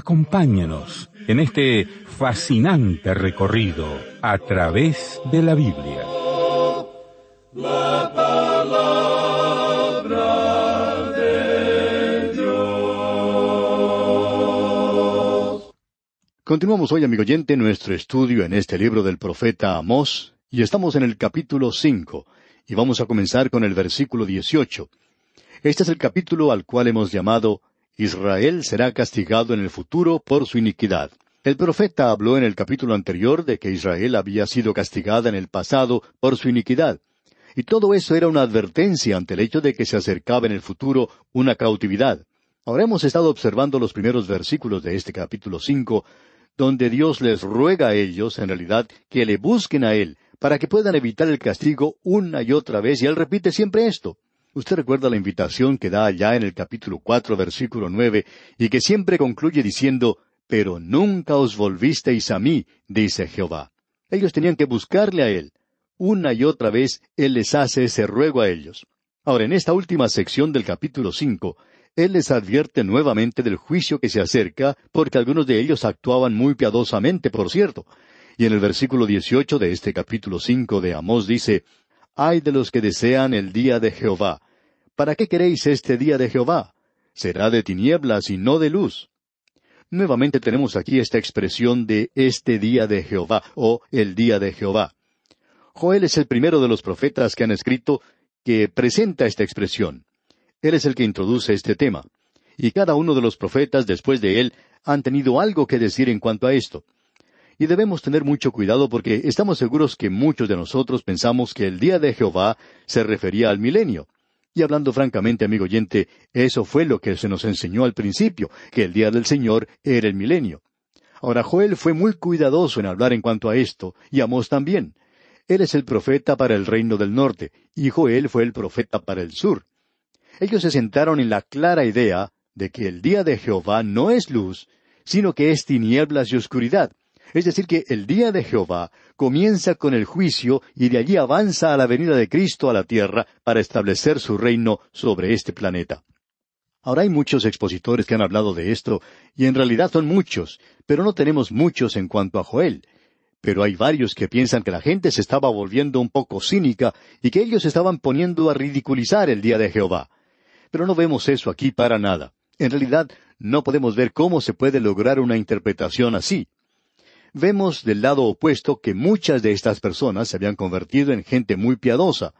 Acompáñanos en este fascinante recorrido a través de la Biblia. Continuamos hoy, amigo oyente, nuestro estudio en este libro del profeta Amós y estamos en el capítulo 5 y vamos a comenzar con el versículo 18. Este es el capítulo al cual hemos llamado Israel será castigado en el futuro por su iniquidad. El profeta habló en el capítulo anterior de que Israel había sido castigada en el pasado por su iniquidad. Y todo eso era una advertencia ante el hecho de que se acercaba en el futuro una cautividad. Ahora hemos estado observando los primeros versículos de este capítulo cinco, donde Dios les ruega a ellos, en realidad, que le busquen a Él, para que puedan evitar el castigo una y otra vez, y Él repite siempre esto. Usted recuerda la invitación que da allá en el capítulo cuatro, versículo nueve, y que siempre concluye diciendo Pero nunca os volvisteis a mí, dice Jehová. Ellos tenían que buscarle a Él. Una y otra vez Él les hace ese ruego a ellos. Ahora, en esta última sección del capítulo cinco, Él les advierte nuevamente del juicio que se acerca, porque algunos de ellos actuaban muy piadosamente, por cierto. Y en el versículo dieciocho de este capítulo cinco de Amós dice Ay de los que desean el día de Jehová, ¿Para qué queréis este día de Jehová? Será de tinieblas y no de luz. Nuevamente tenemos aquí esta expresión de este día de Jehová o el día de Jehová. Joel es el primero de los profetas que han escrito que presenta esta expresión. Él es el que introduce este tema. Y cada uno de los profetas después de él han tenido algo que decir en cuanto a esto. Y debemos tener mucho cuidado porque estamos seguros que muchos de nosotros pensamos que el día de Jehová se refería al milenio. Y hablando francamente, amigo oyente, eso fue lo que se nos enseñó al principio, que el día del Señor era el milenio. Ahora Joel fue muy cuidadoso en hablar en cuanto a esto, y Amós también. Él es el profeta para el reino del norte, y Joel fue el profeta para el sur. Ellos se sentaron en la clara idea de que el día de Jehová no es luz, sino que es tinieblas y oscuridad. Es decir, que el día de Jehová comienza con el juicio y de allí avanza a la venida de Cristo a la tierra para establecer su reino sobre este planeta. Ahora hay muchos expositores que han hablado de esto, y en realidad son muchos, pero no tenemos muchos en cuanto a Joel. Pero hay varios que piensan que la gente se estaba volviendo un poco cínica y que ellos estaban poniendo a ridiculizar el día de Jehová. Pero no vemos eso aquí para nada. En realidad, no podemos ver cómo se puede lograr una interpretación así vemos del lado opuesto que muchas de estas personas se habían convertido en gente muy piadosa.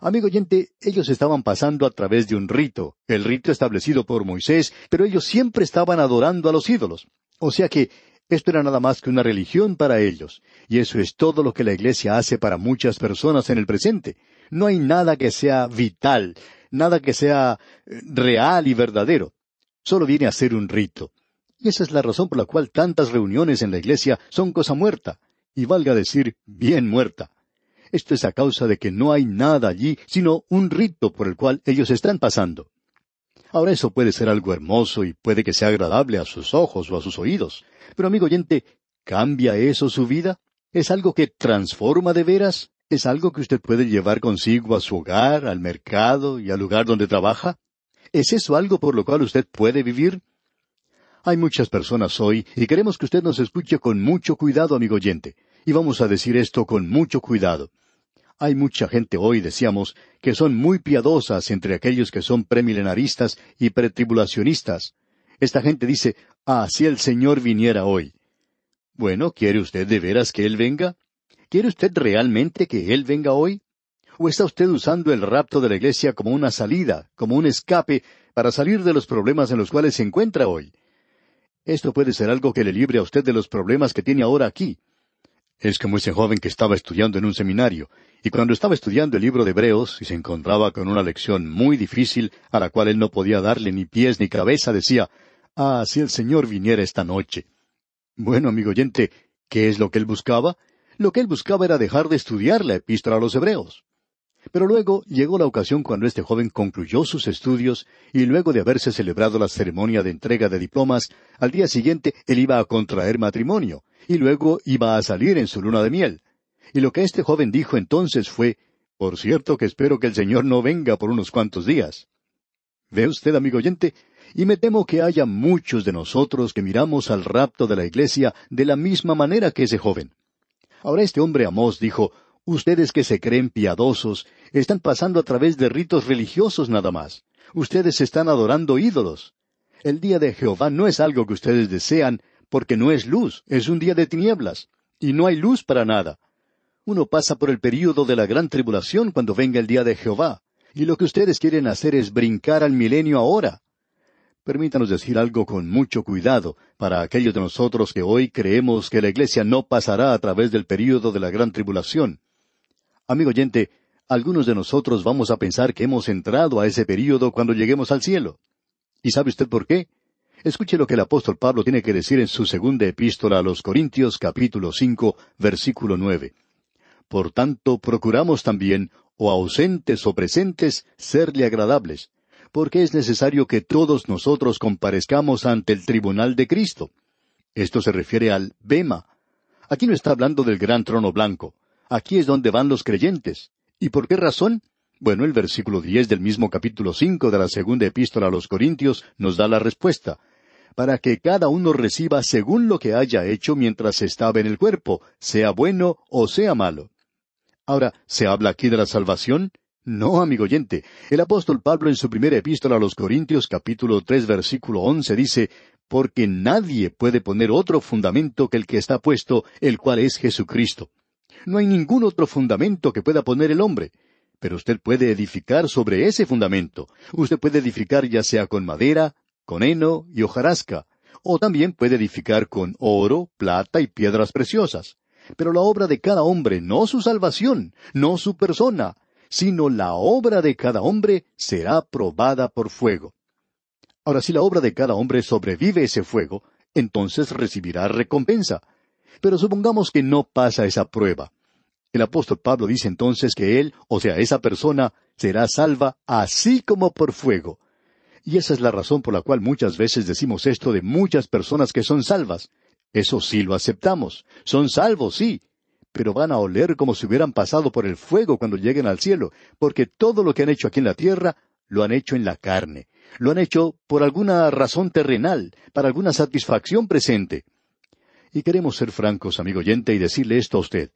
Amigo oyente, ellos estaban pasando a través de un rito, el rito establecido por Moisés, pero ellos siempre estaban adorando a los ídolos. O sea que esto era nada más que una religión para ellos, y eso es todo lo que la Iglesia hace para muchas personas en el presente. No hay nada que sea vital, nada que sea eh, real y verdadero. Solo viene a ser un rito. Y esa es la razón por la cual tantas reuniones en la iglesia son cosa muerta, y valga decir, bien muerta. Esto es a causa de que no hay nada allí, sino un rito por el cual ellos están pasando. Ahora eso puede ser algo hermoso y puede que sea agradable a sus ojos o a sus oídos. Pero amigo oyente, ¿cambia eso su vida? ¿Es algo que transforma de veras? ¿Es algo que usted puede llevar consigo a su hogar, al mercado y al lugar donde trabaja? ¿Es eso algo por lo cual usted puede vivir? Hay muchas personas hoy y queremos que usted nos escuche con mucho cuidado, amigo oyente. Y vamos a decir esto con mucho cuidado. Hay mucha gente hoy, decíamos, que son muy piadosas entre aquellos que son premilenaristas y pretribulacionistas. Esta gente dice, ah, si el Señor viniera hoy. Bueno, ¿quiere usted de veras que Él venga? ¿Quiere usted realmente que Él venga hoy? ¿O está usted usando el rapto de la iglesia como una salida, como un escape, para salir de los problemas en los cuales se encuentra hoy? Esto puede ser algo que le libre a usted de los problemas que tiene ahora aquí. Es como ese joven que estaba estudiando en un seminario, y cuando estaba estudiando el libro de Hebreos y se encontraba con una lección muy difícil a la cual él no podía darle ni pies ni cabeza, decía, Ah, si el Señor viniera esta noche. Bueno, amigo oyente, ¿qué es lo que él buscaba? Lo que él buscaba era dejar de estudiar la epístola a los Hebreos. Pero luego llegó la ocasión cuando este joven concluyó sus estudios y luego de haberse celebrado la ceremonia de entrega de diplomas, al día siguiente él iba a contraer matrimonio y luego iba a salir en su luna de miel. Y lo que este joven dijo entonces fue, por cierto que espero que el Señor no venga por unos cuantos días. Ve usted, amigo oyente, y me temo que haya muchos de nosotros que miramos al rapto de la iglesia de la misma manera que ese joven. Ahora este hombre Amós dijo, Ustedes que se creen piadosos están pasando a través de ritos religiosos nada más. Ustedes están adorando ídolos. El día de Jehová no es algo que ustedes desean, porque no es luz, es un día de tinieblas, y no hay luz para nada. Uno pasa por el período de la gran tribulación cuando venga el día de Jehová, y lo que ustedes quieren hacer es brincar al milenio ahora. Permítanos decir algo con mucho cuidado para aquellos de nosotros que hoy creemos que la Iglesia no pasará a través del período de la gran tribulación. Amigo oyente, algunos de nosotros vamos a pensar que hemos entrado a ese período cuando lleguemos al cielo. ¿Y sabe usted por qué? Escuche lo que el apóstol Pablo tiene que decir en su segunda epístola a los Corintios capítulo cinco versículo nueve. Por tanto, procuramos también, o ausentes o presentes, serle agradables, porque es necesario que todos nosotros comparezcamos ante el tribunal de Cristo. Esto se refiere al Bema. Aquí no está hablando del gran trono blanco. Aquí es donde van los creyentes. ¿Y por qué razón? Bueno, el versículo diez del mismo capítulo cinco de la segunda epístola a los Corintios nos da la respuesta para que cada uno reciba según lo que haya hecho mientras estaba en el cuerpo, sea bueno o sea malo. Ahora, ¿se habla aquí de la salvación? No, amigo oyente. El apóstol Pablo en su primera epístola a los Corintios capítulo tres versículo once dice, porque nadie puede poner otro fundamento que el que está puesto, el cual es Jesucristo. No hay ningún otro fundamento que pueda poner el hombre. Pero usted puede edificar sobre ese fundamento. Usted puede edificar ya sea con madera, con heno y hojarasca, o también puede edificar con oro, plata y piedras preciosas. Pero la obra de cada hombre, no su salvación, no su persona, sino la obra de cada hombre será probada por fuego. Ahora, si la obra de cada hombre sobrevive ese fuego, entonces recibirá recompensa. Pero supongamos que no pasa esa prueba. El apóstol Pablo dice entonces que él, o sea, esa persona, será salva así como por fuego. Y esa es la razón por la cual muchas veces decimos esto de muchas personas que son salvas. Eso sí lo aceptamos. Son salvos, sí. Pero van a oler como si hubieran pasado por el fuego cuando lleguen al cielo, porque todo lo que han hecho aquí en la tierra lo han hecho en la carne. Lo han hecho por alguna razón terrenal, para alguna satisfacción presente. Y queremos ser francos, amigo oyente, y decirle esto a usted.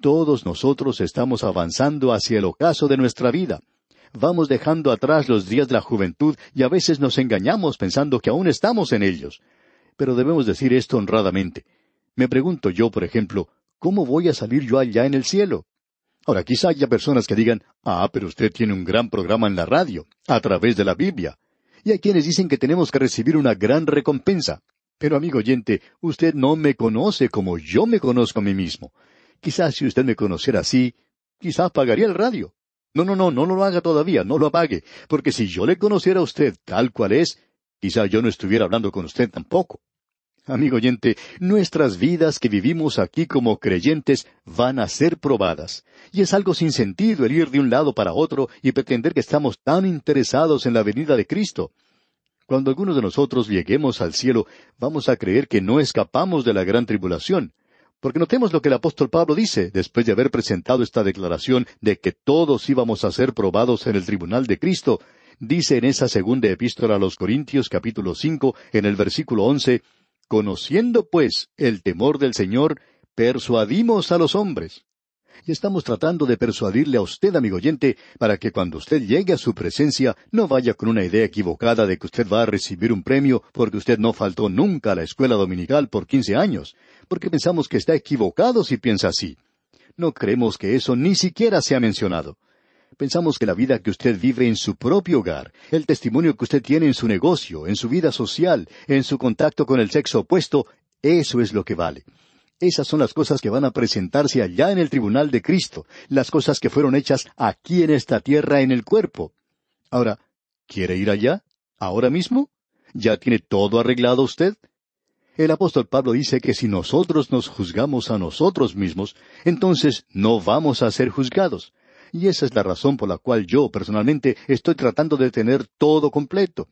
Todos nosotros estamos avanzando hacia el ocaso de nuestra vida. Vamos dejando atrás los días de la juventud y a veces nos engañamos pensando que aún estamos en ellos. Pero debemos decir esto honradamente. Me pregunto yo, por ejemplo, ¿cómo voy a salir yo allá en el cielo? Ahora, quizá haya personas que digan, ah, pero usted tiene un gran programa en la radio, a través de la Biblia. Y hay quienes dicen que tenemos que recibir una gran recompensa. Pero amigo oyente, usted no me conoce como yo me conozco a mí mismo. Quizás si usted me conociera así, quizás pagaría el radio. No, no, no, no lo haga todavía, no lo apague, porque si yo le conociera a usted tal cual es, quizá yo no estuviera hablando con usted tampoco. Amigo oyente, nuestras vidas que vivimos aquí como creyentes van a ser probadas. Y es algo sin sentido el ir de un lado para otro y pretender que estamos tan interesados en la venida de Cristo. Cuando algunos de nosotros lleguemos al cielo, vamos a creer que no escapamos de la gran tribulación. Porque notemos lo que el apóstol Pablo dice después de haber presentado esta declaración de que todos íbamos a ser probados en el tribunal de Cristo. Dice en esa segunda epístola a los Corintios capítulo 5, en el versículo 11, Conociendo pues el temor del Señor, persuadimos a los hombres y estamos tratando de persuadirle a usted, amigo oyente, para que cuando usted llegue a su presencia no vaya con una idea equivocada de que usted va a recibir un premio porque usted no faltó nunca a la escuela dominical por quince años, porque pensamos que está equivocado si piensa así. No creemos que eso ni siquiera sea mencionado. Pensamos que la vida que usted vive en su propio hogar, el testimonio que usted tiene en su negocio, en su vida social, en su contacto con el sexo opuesto, eso es lo que vale. Esas son las cosas que van a presentarse allá en el tribunal de Cristo, las cosas que fueron hechas aquí en esta tierra en el cuerpo. Ahora, ¿quiere ir allá? ¿Ahora mismo? ¿Ya tiene todo arreglado usted? El apóstol Pablo dice que si nosotros nos juzgamos a nosotros mismos, entonces no vamos a ser juzgados. Y esa es la razón por la cual yo personalmente estoy tratando de tener todo completo.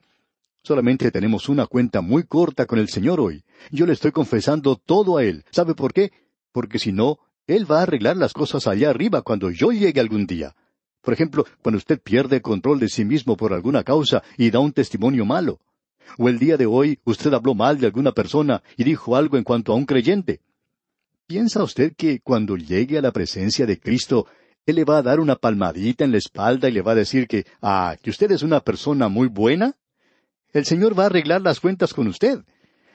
Solamente tenemos una cuenta muy corta con el Señor hoy. Yo le estoy confesando todo a Él. ¿Sabe por qué? Porque si no, Él va a arreglar las cosas allá arriba cuando yo llegue algún día. Por ejemplo, cuando usted pierde control de sí mismo por alguna causa y da un testimonio malo. O el día de hoy usted habló mal de alguna persona y dijo algo en cuanto a un creyente. ¿Piensa usted que cuando llegue a la presencia de Cristo, Él le va a dar una palmadita en la espalda y le va a decir que, ah, que usted es una persona muy buena? El Señor va a arreglar las cuentas con usted.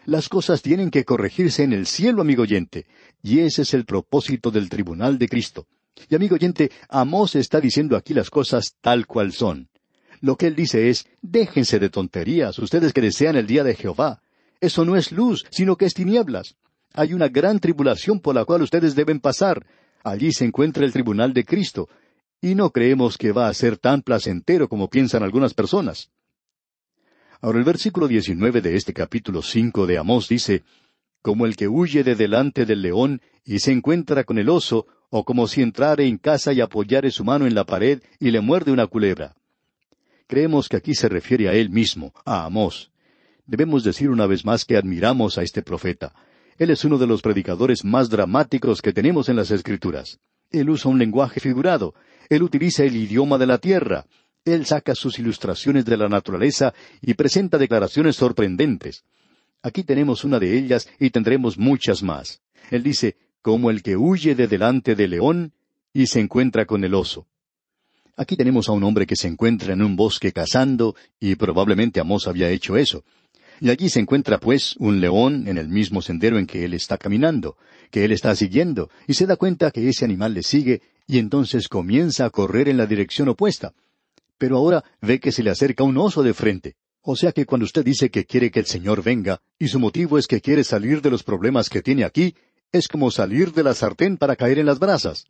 Las cosas tienen que corregirse en el cielo, amigo oyente, y ese es el propósito del tribunal de Cristo. Y amigo oyente, Amós está diciendo aquí las cosas tal cual son. Lo que él dice es, déjense de tonterías, ustedes que desean el día de Jehová. Eso no es luz, sino que es tinieblas. Hay una gran tribulación por la cual ustedes deben pasar. Allí se encuentra el tribunal de Cristo. Y no creemos que va a ser tan placentero como piensan algunas personas. Ahora el versículo 19 de este capítulo 5 de Amós dice, Como el que huye de delante del león y se encuentra con el oso, o como si entrare en casa y apoyare su mano en la pared y le muerde una culebra. Creemos que aquí se refiere a él mismo, a Amós. Debemos decir una vez más que admiramos a este profeta. Él es uno de los predicadores más dramáticos que tenemos en las Escrituras. Él usa un lenguaje figurado. Él utiliza el idioma de la tierra él saca sus ilustraciones de la naturaleza y presenta declaraciones sorprendentes. Aquí tenemos una de ellas y tendremos muchas más. Él dice, como el que huye de delante del león y se encuentra con el oso. Aquí tenemos a un hombre que se encuentra en un bosque cazando, y probablemente Amos había hecho eso. Y allí se encuentra, pues, un león en el mismo sendero en que él está caminando, que él está siguiendo, y se da cuenta que ese animal le sigue, y entonces comienza a correr en la dirección opuesta pero ahora ve que se le acerca un oso de frente. O sea que cuando usted dice que quiere que el Señor venga, y su motivo es que quiere salir de los problemas que tiene aquí, es como salir de la sartén para caer en las brasas.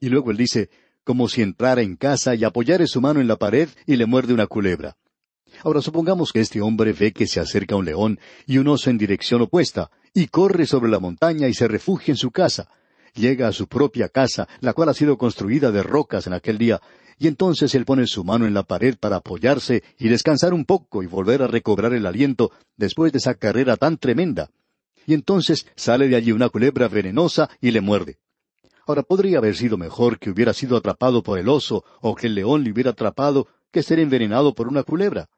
Y luego él dice, como si entrara en casa y apoyara su mano en la pared y le muerde una culebra. Ahora supongamos que este hombre ve que se acerca un león y un oso en dirección opuesta, y corre sobre la montaña y se refugia en su casa. Llega a su propia casa, la cual ha sido construida de rocas en aquel día, y entonces él pone su mano en la pared para apoyarse y descansar un poco y volver a recobrar el aliento después de esa carrera tan tremenda. Y entonces sale de allí una culebra venenosa y le muerde. Ahora podría haber sido mejor que hubiera sido atrapado por el oso o que el león le hubiera atrapado que ser envenenado por una culebra.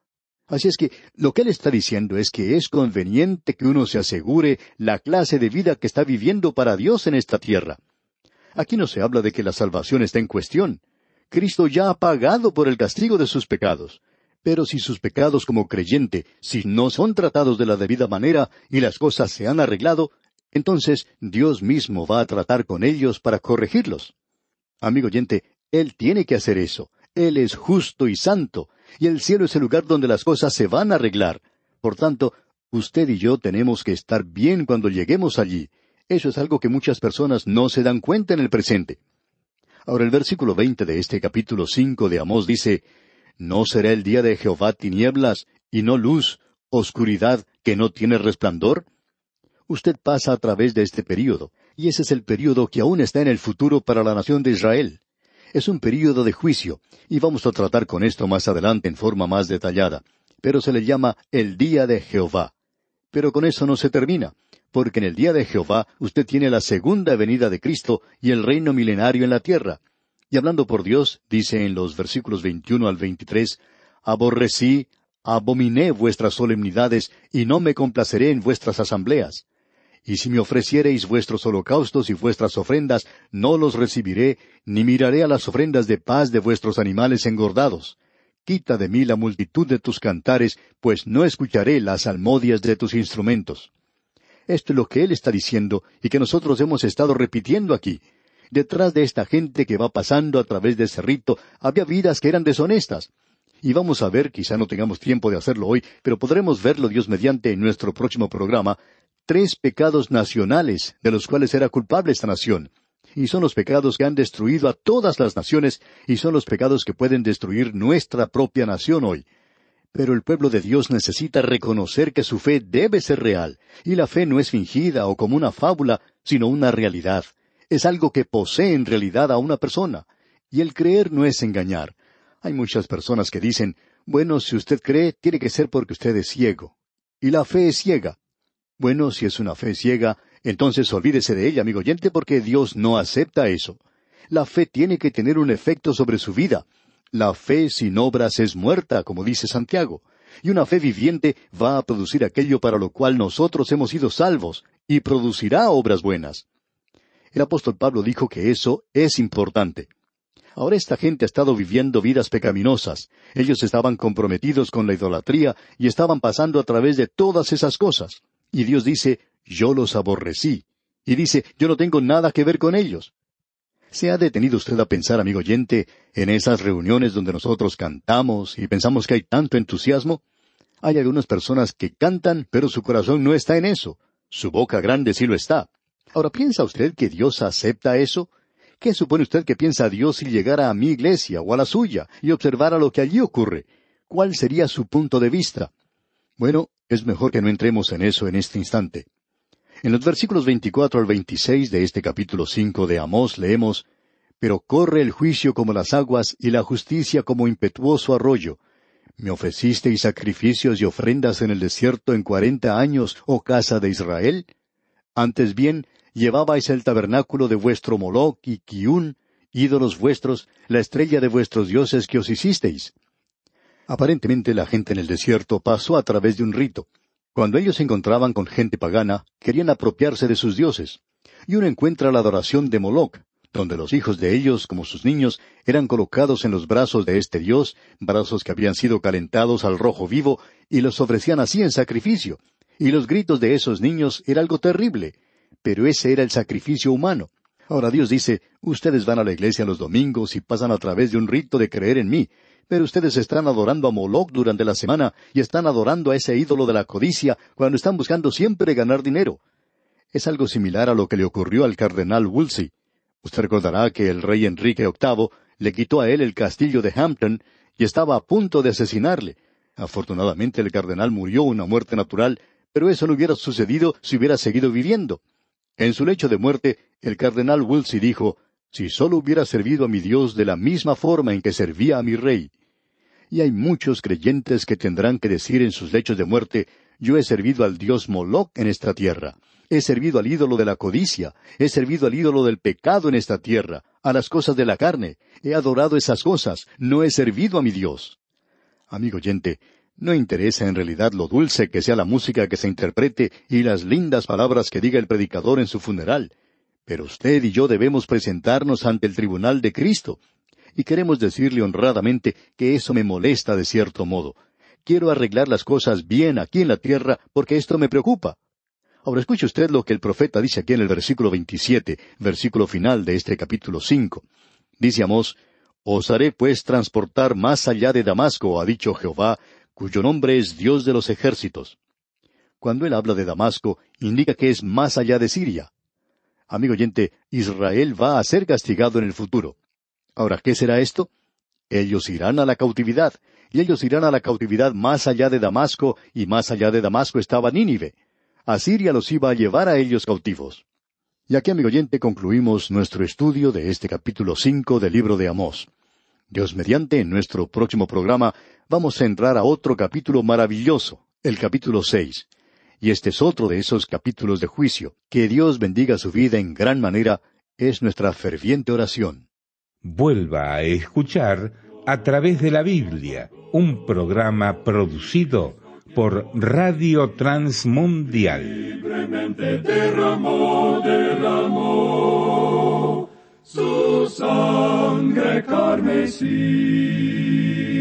Así es que lo que él está diciendo es que es conveniente que uno se asegure la clase de vida que está viviendo para Dios en esta tierra. Aquí no se habla de que la salvación está en cuestión. Cristo ya ha pagado por el castigo de sus pecados. Pero si sus pecados como creyente, si no son tratados de la debida manera y las cosas se han arreglado, entonces Dios mismo va a tratar con ellos para corregirlos. Amigo oyente, Él tiene que hacer eso. Él es justo y santo, y el cielo es el lugar donde las cosas se van a arreglar. Por tanto, usted y yo tenemos que estar bien cuando lleguemos allí. Eso es algo que muchas personas no se dan cuenta en el presente. Ahora el versículo veinte de este capítulo cinco de Amós dice, No será el día de Jehová tinieblas, y no luz, oscuridad que no tiene resplandor. Usted pasa a través de este período, y ese es el período que aún está en el futuro para la nación de Israel. Es un período de juicio, y vamos a tratar con esto más adelante en forma más detallada, pero se le llama el día de Jehová. Pero con eso no se termina, porque en el día de Jehová usted tiene la segunda venida de Cristo y el reino milenario en la tierra. Y hablando por Dios, dice en los versículos 21 al 23, Aborrecí, abominé vuestras solemnidades y no me complaceré en vuestras asambleas. Y si me ofreciereis vuestros holocaustos y vuestras ofrendas, no los recibiré, ni miraré a las ofrendas de paz de vuestros animales engordados Quita de mí la multitud de tus cantares, pues no escucharé las almodias de tus instrumentos. Esto es lo que él está diciendo y que nosotros hemos estado repitiendo aquí. Detrás de esta gente que va pasando a través de ese rito había vidas que eran deshonestas. Y vamos a ver, quizá no tengamos tiempo de hacerlo hoy, pero podremos verlo Dios mediante en nuestro próximo programa, tres pecados nacionales de los cuales era culpable esta nación y son los pecados que han destruido a todas las naciones, y son los pecados que pueden destruir nuestra propia nación hoy. Pero el pueblo de Dios necesita reconocer que su fe debe ser real, y la fe no es fingida o como una fábula, sino una realidad. Es algo que posee en realidad a una persona. Y el creer no es engañar. Hay muchas personas que dicen, bueno, si usted cree, tiene que ser porque usted es ciego. Y la fe es ciega. Bueno, si es una fe ciega, entonces olvídese de ella, amigo oyente, porque Dios no acepta eso. La fe tiene que tener un efecto sobre su vida. La fe sin obras es muerta, como dice Santiago. Y una fe viviente va a producir aquello para lo cual nosotros hemos sido salvos, y producirá obras buenas. El apóstol Pablo dijo que eso es importante. Ahora esta gente ha estado viviendo vidas pecaminosas. Ellos estaban comprometidos con la idolatría y estaban pasando a través de todas esas cosas. Y Dios dice, yo los aborrecí. Y dice, yo no tengo nada que ver con ellos. ¿Se ha detenido usted a pensar, amigo oyente, en esas reuniones donde nosotros cantamos y pensamos que hay tanto entusiasmo? Hay algunas personas que cantan, pero su corazón no está en eso. Su boca grande sí lo está. Ahora, ¿piensa usted que Dios acepta eso? ¿Qué supone usted que piensa Dios si llegara a mi iglesia o a la suya y observara lo que allí ocurre? ¿Cuál sería su punto de vista? Bueno, es mejor que no entremos en eso en este instante. En los versículos 24 al 26 de este capítulo cinco de Amós leemos, Pero corre el juicio como las aguas y la justicia como impetuoso arroyo. Me ofrecisteis sacrificios y ofrendas en el desierto en cuarenta años, oh casa de Israel. Antes bien, llevabais el tabernáculo de vuestro Moloch y Kiún, ídolos vuestros, la estrella de vuestros dioses que os hicisteis. Aparentemente la gente en el desierto pasó a través de un rito. Cuando ellos se encontraban con gente pagana, querían apropiarse de sus dioses. Y uno encuentra la adoración de Moloch, donde los hijos de ellos, como sus niños, eran colocados en los brazos de este dios, brazos que habían sido calentados al rojo vivo, y los ofrecían así en sacrificio. Y los gritos de esos niños era algo terrible. Pero ese era el sacrificio humano. Ahora Dios dice, ustedes van a la iglesia los domingos y pasan a través de un rito de creer en mí, pero ustedes están adorando a Moloch durante la semana y están adorando a ese ídolo de la codicia cuando están buscando siempre ganar dinero. Es algo similar a lo que le ocurrió al cardenal Wolsey. Usted recordará que el rey Enrique VIII le quitó a él el castillo de Hampton y estaba a punto de asesinarle. Afortunadamente el cardenal murió una muerte natural, pero eso no hubiera sucedido si hubiera seguido viviendo. En su lecho de muerte, el cardenal Wolsey dijo, Si solo hubiera servido a mi Dios de la misma forma en que servía a mi rey y hay muchos creyentes que tendrán que decir en sus lechos de muerte, yo he servido al dios Moloch en esta tierra, he servido al ídolo de la codicia, he servido al ídolo del pecado en esta tierra, a las cosas de la carne, he adorado esas cosas, no he servido a mi Dios. Amigo oyente, no interesa en realidad lo dulce que sea la música que se interprete y las lindas palabras que diga el predicador en su funeral, pero usted y yo debemos presentarnos ante el tribunal de Cristo, y queremos decirle honradamente que eso me molesta de cierto modo. Quiero arreglar las cosas bien aquí en la tierra porque esto me preocupa. Ahora escuche usted lo que el profeta dice aquí en el versículo 27, versículo final de este capítulo 5. Dice Amós, Os haré pues transportar más allá de Damasco, ha dicho Jehová, cuyo nombre es Dios de los ejércitos. Cuando él habla de Damasco, indica que es más allá de Siria. Amigo oyente, Israel va a ser castigado en el futuro. Ahora, ¿qué será esto? Ellos irán a la cautividad, y ellos irán a la cautividad más allá de Damasco, y más allá de Damasco estaba Nínive. Asiria los iba a llevar a ellos cautivos. Y aquí, amigo oyente, concluimos nuestro estudio de este capítulo cinco del libro de Amós. Dios mediante, en nuestro próximo programa vamos a entrar a otro capítulo maravilloso, el capítulo seis. Y este es otro de esos capítulos de juicio. Que Dios bendiga su vida en gran manera, es nuestra ferviente oración vuelva a escuchar a través de la Biblia, un programa producido por Radio Transmundial. su